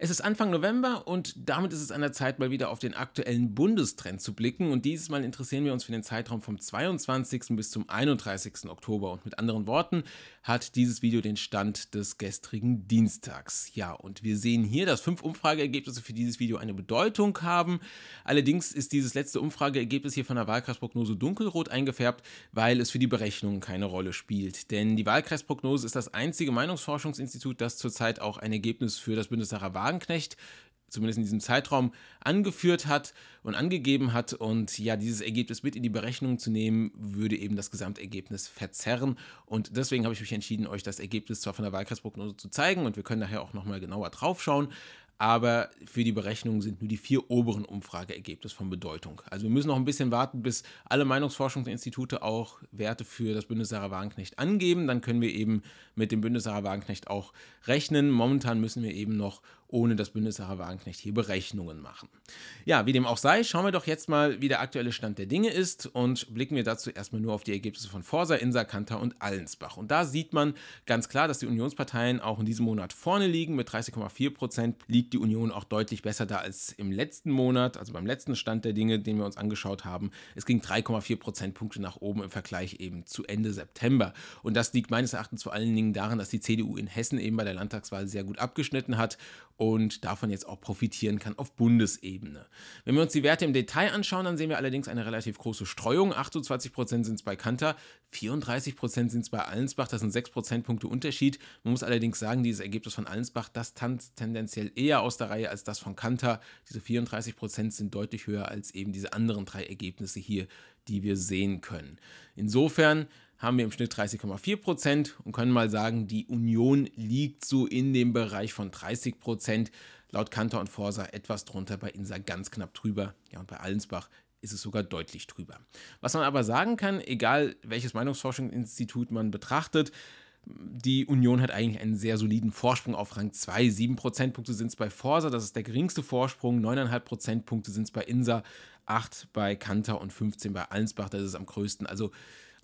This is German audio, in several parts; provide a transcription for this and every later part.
Es ist Anfang November und damit ist es an der Zeit, mal wieder auf den aktuellen Bundestrend zu blicken. Und dieses Mal interessieren wir uns für den Zeitraum vom 22. bis zum 31. Oktober. Und mit anderen Worten, hat dieses Video den Stand des gestrigen Dienstags. Ja, und wir sehen hier, dass fünf Umfrageergebnisse für dieses Video eine Bedeutung haben. Allerdings ist dieses letzte Umfrageergebnis hier von der Wahlkreisprognose dunkelrot eingefärbt, weil es für die Berechnungen keine Rolle spielt. Denn die Wahlkreisprognose ist das einzige Meinungsforschungsinstitut, das zurzeit auch ein Ergebnis für das Bundessacher Wagenknecht zumindest in diesem Zeitraum angeführt hat und angegeben hat. Und ja, dieses Ergebnis mit in die Berechnung zu nehmen, würde eben das Gesamtergebnis verzerren. Und deswegen habe ich mich entschieden, euch das Ergebnis zwar von der Wahlkreisprognose zu zeigen und wir können daher auch nochmal genauer drauf schauen. Aber für die Berechnung sind nur die vier oberen Umfrageergebnisse von Bedeutung. Also wir müssen noch ein bisschen warten, bis alle Meinungsforschungsinstitute auch Werte für das Bündnis Wagenknecht angeben. Dann können wir eben mit dem Bündnis Wagenknecht auch rechnen. Momentan müssen wir eben noch ohne dass Bundeshaber Wagenknecht hier Berechnungen machen. Ja, wie dem auch sei, schauen wir doch jetzt mal, wie der aktuelle Stand der Dinge ist und blicken wir dazu erstmal nur auf die Ergebnisse von Forsa, Insa, Kanter und Allensbach. Und da sieht man ganz klar, dass die Unionsparteien auch in diesem Monat vorne liegen. Mit 30,4 Prozent liegt die Union auch deutlich besser da als im letzten Monat, also beim letzten Stand der Dinge, den wir uns angeschaut haben. Es ging 3,4 Prozentpunkte nach oben im Vergleich eben zu Ende September. Und das liegt meines Erachtens vor allen Dingen daran, dass die CDU in Hessen eben bei der Landtagswahl sehr gut abgeschnitten hat und davon jetzt auch profitieren kann auf Bundesebene. Wenn wir uns die Werte im Detail anschauen, dann sehen wir allerdings eine relativ große Streuung. 28% sind es bei Kanter, 34 Prozent sind es bei Allensbach, das sind 6 Prozentpunkte Unterschied. Man muss allerdings sagen, dieses Ergebnis von Allensbach, das tanzt tendenziell eher aus der Reihe als das von Kanter. Diese 34 Prozent sind deutlich höher als eben diese anderen drei Ergebnisse hier, die wir sehen können. Insofern haben wir im Schnitt 30,4 Prozent und können mal sagen, die Union liegt so in dem Bereich von 30 Prozent. Laut Kanter und Forsa etwas drunter, bei Insa ganz knapp drüber. Ja, und bei Allensbach ist es sogar deutlich drüber. Was man aber sagen kann, egal welches Meinungsforschungsinstitut man betrachtet, die Union hat eigentlich einen sehr soliden Vorsprung auf Rang 2. 7 Prozentpunkte sind es bei Forsa, das ist der geringste Vorsprung. 9,5 Prozentpunkte sind es bei Insa, 8 bei Kanter und 15 bei Allensbach, das ist am größten. Also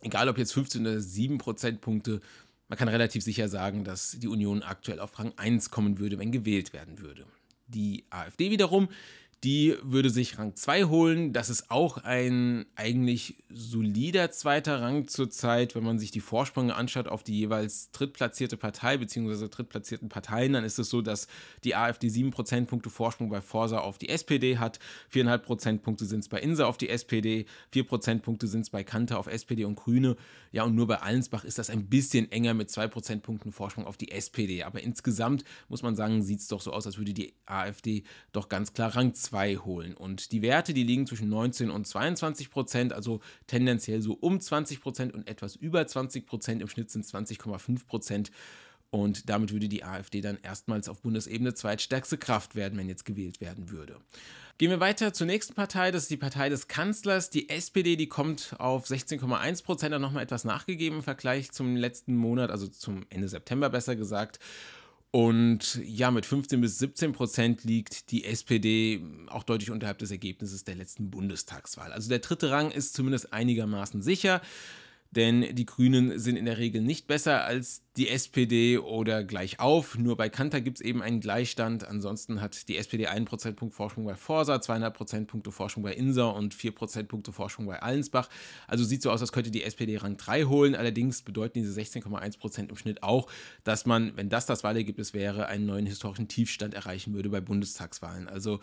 egal ob jetzt 15 oder 7 Prozentpunkte, man kann relativ sicher sagen, dass die Union aktuell auf Rang 1 kommen würde, wenn gewählt werden würde. Die AfD wiederum die würde sich Rang 2 holen. Das ist auch ein eigentlich solider zweiter Rang zurzeit. Wenn man sich die Vorsprünge anschaut auf die jeweils drittplatzierte Partei bzw. drittplatzierten Parteien, dann ist es so, dass die AfD 7 Prozentpunkte Vorsprung bei Forsa auf die SPD hat, 4,5 Prozentpunkte sind es bei Insa auf die SPD, 4 Prozentpunkte sind es bei Kante auf SPD und Grüne. Ja, und nur bei Allensbach ist das ein bisschen enger mit 2 Prozentpunkten Vorsprung auf die SPD. Aber insgesamt muss man sagen, sieht es doch so aus, als würde die AfD doch ganz klar Rang 2 2 holen. Und die Werte, die liegen zwischen 19 und 22 Prozent, also tendenziell so um 20 Prozent und etwas über 20 Prozent. Im Schnitt sind 20,5 Prozent. Und damit würde die AfD dann erstmals auf Bundesebene zweitstärkste Kraft werden, wenn jetzt gewählt werden würde. Gehen wir weiter zur nächsten Partei, das ist die Partei des Kanzlers, die SPD, die kommt auf 16,1 Prozent, dann nochmal etwas nachgegeben im Vergleich zum letzten Monat, also zum Ende September besser gesagt. Und ja, mit 15 bis 17 Prozent liegt die SPD auch deutlich unterhalb des Ergebnisses der letzten Bundestagswahl. Also der dritte Rang ist zumindest einigermaßen sicher denn die Grünen sind in der Regel nicht besser als die SPD oder gleich auf. Nur bei Kanter gibt es eben einen Gleichstand. Ansonsten hat die SPD einen Prozentpunkt Forschung bei Forsa, 200 Prozentpunkte Forschung bei Inser und 4 Prozentpunkte Forschung bei Allensbach. Also sieht so aus, als könnte die SPD Rang 3 holen. Allerdings bedeuten diese 16,1 Prozent im Schnitt auch, dass man, wenn das das Wahlergebnis wäre, einen neuen historischen Tiefstand erreichen würde bei Bundestagswahlen. Also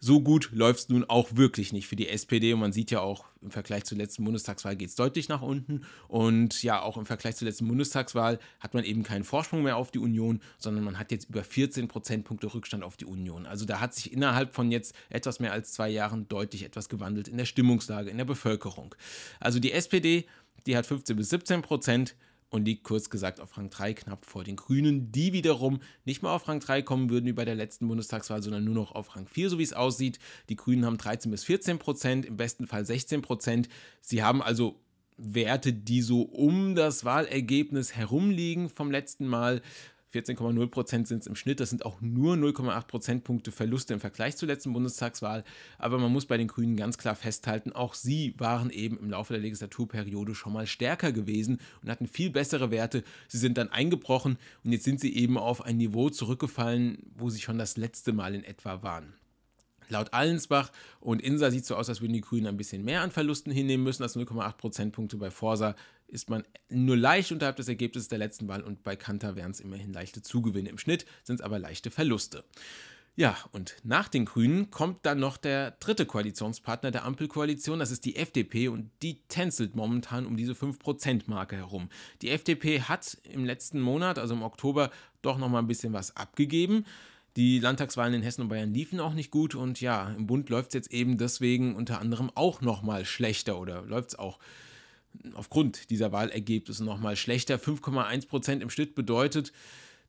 so gut läuft es nun auch wirklich nicht für die SPD. Und man sieht ja auch, im Vergleich zur letzten Bundestagswahl geht es deutlich nach unten. Und ja, auch im Vergleich zur letzten Bundestagswahl hat man eben keinen Vorsprung mehr auf die Union, sondern man hat jetzt über 14 Prozentpunkte Rückstand auf die Union. Also da hat sich innerhalb von jetzt etwas mehr als zwei Jahren deutlich etwas gewandelt in der Stimmungslage, in der Bevölkerung. Also die SPD, die hat 15 bis 17 Prozent und liegt kurz gesagt auf Rang 3 knapp vor den Grünen, die wiederum nicht mal auf Rang 3 kommen würden wie bei der letzten Bundestagswahl, sondern nur noch auf Rang 4, so wie es aussieht. Die Grünen haben 13 bis 14 Prozent, im besten Fall 16 Prozent. Sie haben also Werte, die so um das Wahlergebnis herumliegen vom letzten Mal. 14,0 Prozent sind es im Schnitt. Das sind auch nur 0,8 Prozentpunkte Verluste im Vergleich zur letzten Bundestagswahl. Aber man muss bei den Grünen ganz klar festhalten, auch sie waren eben im Laufe der Legislaturperiode schon mal stärker gewesen und hatten viel bessere Werte. Sie sind dann eingebrochen und jetzt sind sie eben auf ein Niveau zurückgefallen, wo sie schon das letzte Mal in etwa waren. Laut Allensbach und Insa sieht es so aus, als würden die Grünen ein bisschen mehr an Verlusten hinnehmen müssen als 0,8 Prozentpunkte. Bei Forsa ist man nur leicht unterhalb des Ergebnisses der letzten Wahl und bei Kanter wären es immerhin leichte Zugewinne. Im Schnitt sind es aber leichte Verluste. Ja, und nach den Grünen kommt dann noch der dritte Koalitionspartner der Ampelkoalition, das ist die FDP und die tänzelt momentan um diese 5%-Marke herum. Die FDP hat im letzten Monat, also im Oktober, doch nochmal ein bisschen was abgegeben. Die Landtagswahlen in Hessen und Bayern liefen auch nicht gut und ja, im Bund läuft es jetzt eben deswegen unter anderem auch nochmal schlechter oder läuft es auch aufgrund dieser Wahlergebnisse nochmal schlechter. 5,1 Prozent im Schnitt bedeutet,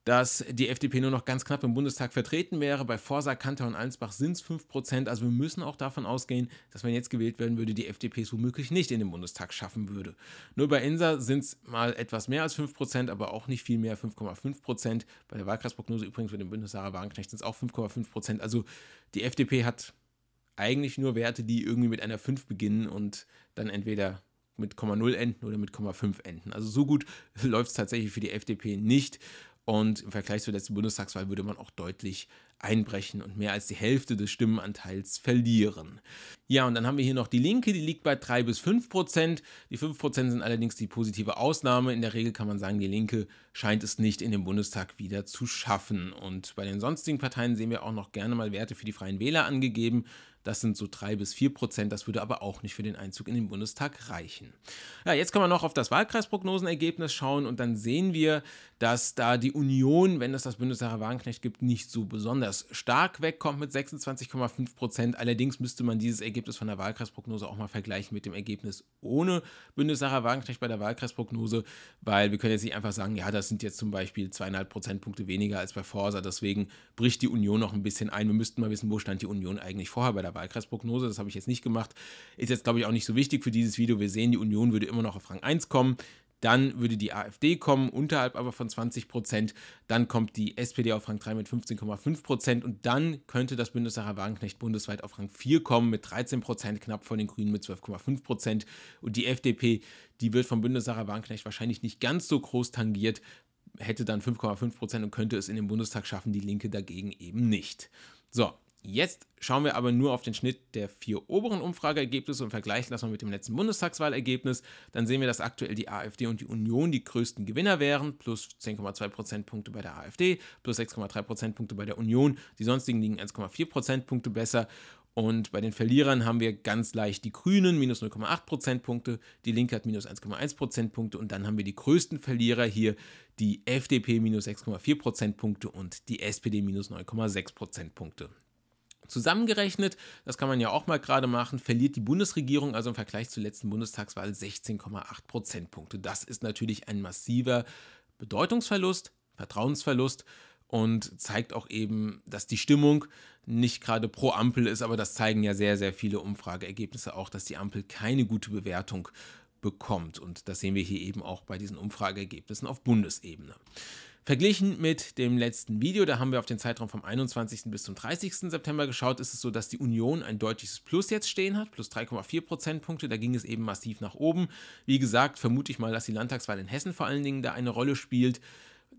dass die FDP nur noch ganz knapp im Bundestag vertreten wäre. Bei Forsa, Kanter und Allensbach sind es 5%. Also wir müssen auch davon ausgehen, dass wenn jetzt gewählt werden würde, die FDP es womöglich nicht in den Bundestag schaffen würde. Nur bei Insa sind es mal etwas mehr als 5%, aber auch nicht viel mehr, 5,5%. Bei der Wahlkreisprognose übrigens für den Bundesrat Wagenknecht sind es auch 5,5%. Also die FDP hat eigentlich nur Werte, die irgendwie mit einer 5 beginnen und dann entweder mit 0,0 enden oder mit 0,5 enden. Also so gut läuft es tatsächlich für die FDP nicht. Und im Vergleich zur letzten Bundestagswahl würde man auch deutlich einbrechen und mehr als die Hälfte des Stimmenanteils verlieren. Ja, und dann haben wir hier noch die Linke, die liegt bei 3 bis 5 Prozent. Die 5 Prozent sind allerdings die positive Ausnahme. In der Regel kann man sagen, die Linke scheint es nicht in den Bundestag wieder zu schaffen. Und bei den sonstigen Parteien sehen wir auch noch gerne mal Werte für die Freien Wähler angegeben. Das sind so drei bis vier Prozent. Das würde aber auch nicht für den Einzug in den Bundestag reichen. Ja, jetzt können wir noch auf das Wahlkreisprognosenergebnis schauen und dann sehen wir, dass da die Union, wenn es das Bundestager Wagenknecht gibt, nicht so besonders stark wegkommt mit 26,5 Prozent. Allerdings müsste man dieses Ergebnis von der Wahlkreisprognose auch mal vergleichen mit dem Ergebnis ohne Bundestager Wagenknecht bei der Wahlkreisprognose, weil wir können jetzt nicht einfach sagen, ja, das sind jetzt zum Beispiel zweieinhalb Prozentpunkte weniger als bei Forsa. Deswegen bricht die Union noch ein bisschen ein. Wir müssten mal wissen, wo stand die Union eigentlich vorher bei der Wahlkreisprognose, das habe ich jetzt nicht gemacht, ist jetzt, glaube ich, auch nicht so wichtig für dieses Video. Wir sehen, die Union würde immer noch auf Rang 1 kommen. Dann würde die AfD kommen, unterhalb aber von 20 Prozent. Dann kommt die SPD auf Rang 3 mit 15,5 Prozent. Und dann könnte das Bundessacher Wagenknecht bundesweit auf Rang 4 kommen mit 13 Prozent, knapp vor den Grünen mit 12,5 Prozent. Und die FDP, die wird vom Bundessacher Wagenknecht wahrscheinlich nicht ganz so groß tangiert, hätte dann 5,5 Prozent und könnte es in den Bundestag schaffen. Die Linke dagegen eben nicht. So, Jetzt schauen wir aber nur auf den Schnitt der vier oberen Umfrageergebnisse und vergleichen das mal mit dem letzten Bundestagswahlergebnis. Dann sehen wir, dass aktuell die AfD und die Union die größten Gewinner wären, plus 10,2 Prozentpunkte bei der AfD, plus 6,3 Prozentpunkte bei der Union. Die sonstigen liegen 1,4 Prozentpunkte besser. Und bei den Verlierern haben wir ganz leicht die Grünen, minus 0,8 Prozentpunkte, die Linke hat minus 1,1 Prozentpunkte und dann haben wir die größten Verlierer hier, die FDP minus 6,4 Prozentpunkte und die SPD minus 9,6 Prozentpunkte. Zusammengerechnet, das kann man ja auch mal gerade machen, verliert die Bundesregierung also im Vergleich zur letzten Bundestagswahl 16,8 Prozentpunkte. Das ist natürlich ein massiver Bedeutungsverlust, Vertrauensverlust und zeigt auch eben, dass die Stimmung nicht gerade pro Ampel ist, aber das zeigen ja sehr, sehr viele Umfrageergebnisse auch, dass die Ampel keine gute Bewertung bekommt. Und das sehen wir hier eben auch bei diesen Umfrageergebnissen auf Bundesebene. Verglichen mit dem letzten Video, da haben wir auf den Zeitraum vom 21. bis zum 30. September geschaut, ist es so, dass die Union ein deutliches Plus jetzt stehen hat, plus 3,4 Prozentpunkte, da ging es eben massiv nach oben. Wie gesagt, vermute ich mal, dass die Landtagswahl in Hessen vor allen Dingen da eine Rolle spielt.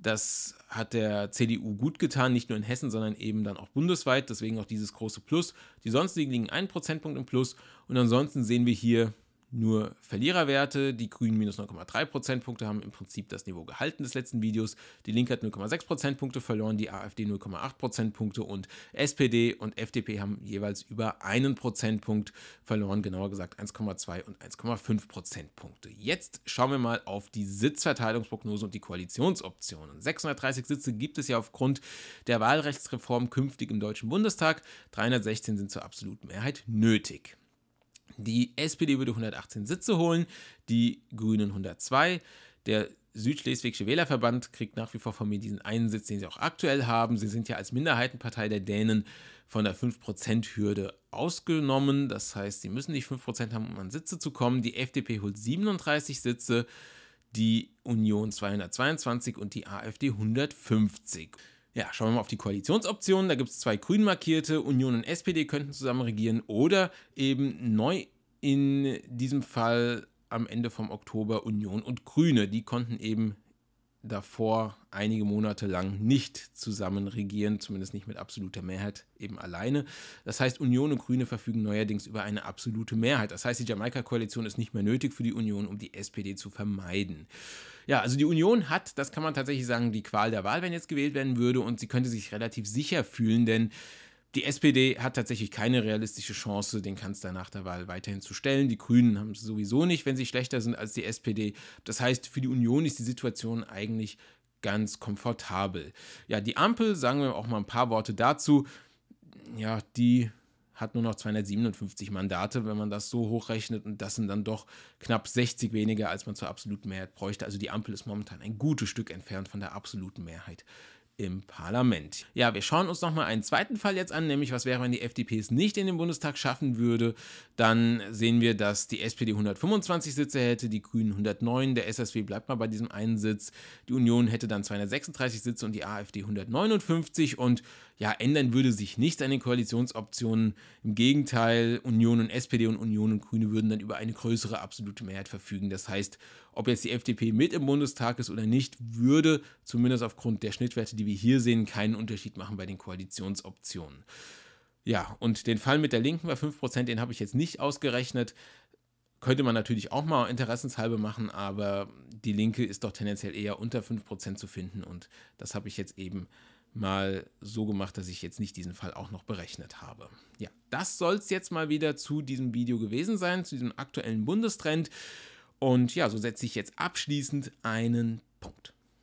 Das hat der CDU gut getan, nicht nur in Hessen, sondern eben dann auch bundesweit. Deswegen auch dieses große Plus. Die sonstigen liegen einen Prozentpunkt im Plus. Und ansonsten sehen wir hier nur Verliererwerte. Die Grünen minus 0,3 Prozentpunkte haben im Prinzip das Niveau gehalten des letzten Videos. Die Linke hat 0,6 Prozentpunkte verloren, die AfD 0,8 Prozentpunkte und SPD und FDP haben jeweils über einen Prozentpunkt verloren, genauer gesagt 1,2 und 1,5 Prozentpunkte. Jetzt schauen wir mal auf die Sitzverteilungsprognose und die Koalitionsoptionen. 630 Sitze gibt es ja aufgrund der Wahlrechtsreform künftig im Deutschen Bundestag. 316 sind zur absoluten Mehrheit nötig. Die SPD würde 118 Sitze holen, die Grünen 102. Der Südschleswigsche Wählerverband kriegt nach wie vor von mir diesen einen Sitz, den sie auch aktuell haben. Sie sind ja als Minderheitenpartei der Dänen von der 5%-Hürde ausgenommen. Das heißt, sie müssen nicht 5% haben, um an Sitze zu kommen. Die FDP holt 37 Sitze, die Union 222 und die AfD 150. Ja, schauen wir mal auf die Koalitionsoptionen. Da gibt es zwei grün markierte, Union und SPD könnten zusammen regieren oder eben neu in diesem Fall am Ende vom Oktober Union und Grüne. Die konnten eben davor einige Monate lang nicht zusammen regieren, zumindest nicht mit absoluter Mehrheit, eben alleine. Das heißt, Union und Grüne verfügen neuerdings über eine absolute Mehrheit. Das heißt, die Jamaika-Koalition ist nicht mehr nötig für die Union, um die SPD zu vermeiden. Ja, also die Union hat, das kann man tatsächlich sagen, die Qual der Wahl, wenn jetzt gewählt werden würde, und sie könnte sich relativ sicher fühlen, denn die SPD hat tatsächlich keine realistische Chance, den Kanzler nach der Wahl weiterhin zu stellen. Die Grünen haben es sowieso nicht, wenn sie schlechter sind als die SPD. Das heißt, für die Union ist die Situation eigentlich ganz komfortabel. Ja, die Ampel, sagen wir auch mal ein paar Worte dazu. Ja, die hat nur noch 257 Mandate, wenn man das so hochrechnet. Und das sind dann doch knapp 60 weniger, als man zur absoluten Mehrheit bräuchte. Also die Ampel ist momentan ein gutes Stück entfernt von der absoluten Mehrheit im Parlament. Ja, wir schauen uns nochmal einen zweiten Fall jetzt an, nämlich was wäre, wenn die FDP es nicht in den Bundestag schaffen würde. Dann sehen wir, dass die SPD 125 Sitze hätte, die Grünen 109, der SSW bleibt mal bei diesem einen Sitz, die Union hätte dann 236 Sitze und die AfD 159 und ja, ändern würde sich nichts an den Koalitionsoptionen. Im Gegenteil, Union und SPD und Union und Grüne würden dann über eine größere absolute Mehrheit verfügen. Das heißt, ob jetzt die FDP mit im Bundestag ist oder nicht, würde zumindest aufgrund der Schnittwerte, die wir hier sehen, keinen Unterschied machen bei den Koalitionsoptionen. Ja, und den Fall mit der Linken bei 5%, den habe ich jetzt nicht ausgerechnet. Könnte man natürlich auch mal interessenshalber machen, aber die Linke ist doch tendenziell eher unter 5% zu finden und das habe ich jetzt eben mal so gemacht, dass ich jetzt nicht diesen Fall auch noch berechnet habe. Ja, das soll es jetzt mal wieder zu diesem Video gewesen sein, zu diesem aktuellen Bundestrend. Und ja, so setze ich jetzt abschließend einen Punkt.